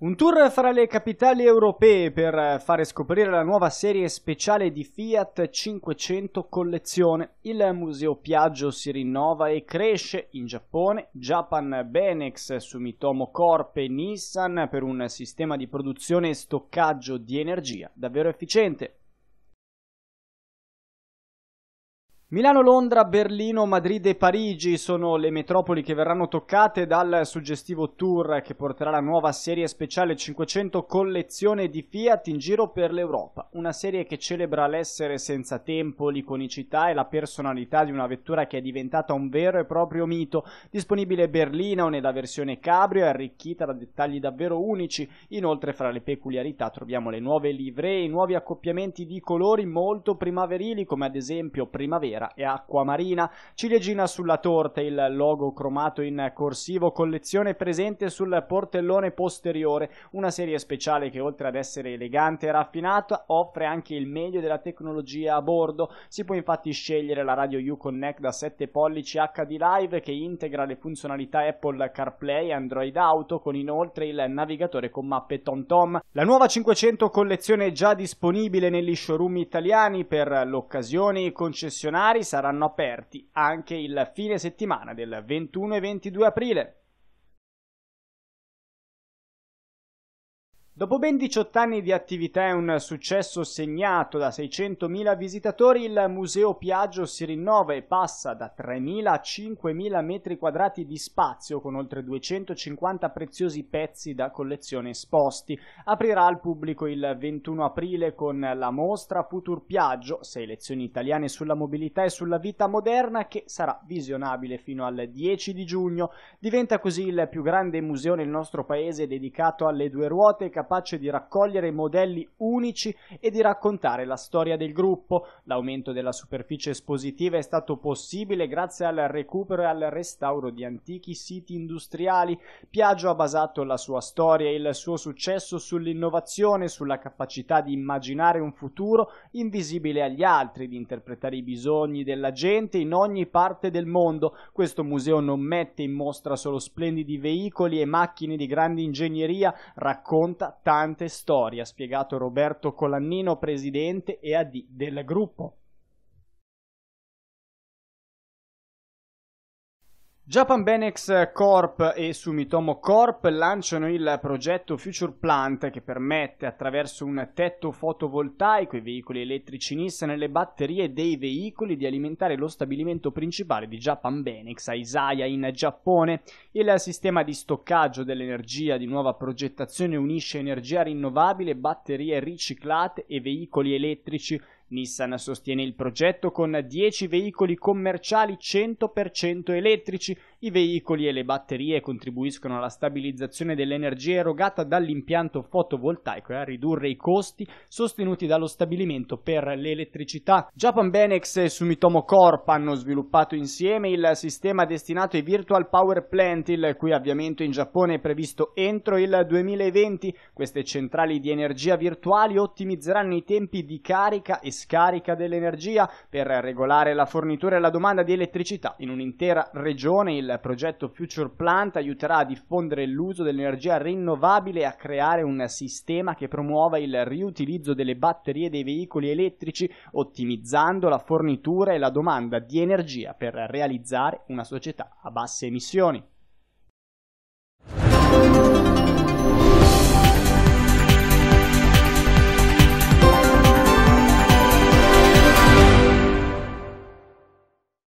Un tour fra le capitali europee per eh, fare scoprire la nuova serie speciale di Fiat 500 collezione. Il museo Piaggio si rinnova e cresce in Giappone, Japan Benex, Sumitomo Corp e Nissan per un sistema di produzione e stoccaggio di energia davvero efficiente. Milano, Londra, Berlino, Madrid e Parigi sono le metropoli che verranno toccate dal suggestivo tour che porterà la nuova serie speciale 500 collezione di Fiat in giro per l'Europa. Una serie che celebra l'essere senza tempo, l'iconicità e la personalità di una vettura che è diventata un vero e proprio mito. Disponibile berlina o nella versione cabrio e arricchita da dettagli davvero unici. Inoltre fra le peculiarità troviamo le nuove livree, i nuovi accoppiamenti di colori molto primaverili come ad esempio primavera nera e acqua marina. Ciliegina sulla torta, il logo cromato in corsivo, collezione presente sul portellone posteriore, una serie speciale che oltre ad essere elegante e raffinata offre anche il meglio della tecnologia a bordo. Si può infatti scegliere la radio Uconnect da 7 pollici HD Live che integra le funzionalità Apple CarPlay e Android Auto con inoltre il navigatore con mappe TomTom. La nuova 500 collezione è già disponibile negli showroom italiani per l'occasione, concessionaria seminari saranno aperti anche il fine settimana del 21 e 22 aprile. Dopo ben 18 anni di attività e un successo segnato da 600.000 visitatori, il Museo Piaggio si rinnova e passa da 3.000 a 5.000 metri quadrati di spazio con oltre 250 preziosi pezzi da collezione esposti. Aprirà al pubblico il 21 aprile con la mostra Futur Piaggio, sei lezioni italiane sulla mobilità e sulla vita moderna che sarà visionabile fino al 10 di giugno. Diventa così il più grande museo nel nostro paese dedicato alle due ruote capitali capace di raccogliere modelli unici e di raccontare la storia del gruppo. L'aumento della superficie espositiva è stato possibile grazie al recupero e al restauro di antichi siti industriali. Piaggio ha basato la sua storia e il suo successo sull'innovazione, sulla capacità di immaginare un futuro invisibile agli altri, di interpretare i bisogni della gente in ogni parte del mondo. Questo museo non mette in mostra solo splendidi veicoli e macchine di grande ingegneria, racconta tante storie, ha spiegato Roberto Colannino, presidente e AD del gruppo. Japan Benex Corp e Sumitomo Corp lanciano il progetto Future Plant che permette attraverso un tetto fotovoltaico ai veicoli elettrici Nissan e le batterie dei veicoli di alimentare lo stabilimento principale di Japan Benex a Isaya in Giappone. Il sistema di stoccaggio dell'energia di nuova progettazione unisce energia rinnovabile, batterie riciclate e veicoli elettrici Nissan sostiene il progetto con 10 veicoli commerciali 100% elettrici. I veicoli e le batterie contribuiscono alla stabilizzazione dell'energia erogata dall'impianto fotovoltaico e a ridurre i costi sostenuti dallo stabilimento per l'elettricità. Japan Benex e Sumitomo Corp hanno sviluppato insieme il sistema destinato ai Virtual Power Plant, il cui avviamento in Giappone è previsto entro il 2020. Queste centrali di energia virtuali ottimizzeranno i tempi di carica e scarica dell'energia per regolare la fornitura e la domanda di elettricità in un'intera regione. Il progetto Future Plant aiuterà a diffondere l'uso dell'energia rinnovabile e a creare un sistema che promuova il riutilizzo delle batterie dei veicoli elettrici, ottimizzando la fornitura e la domanda di energia per realizzare una società a basse emissioni.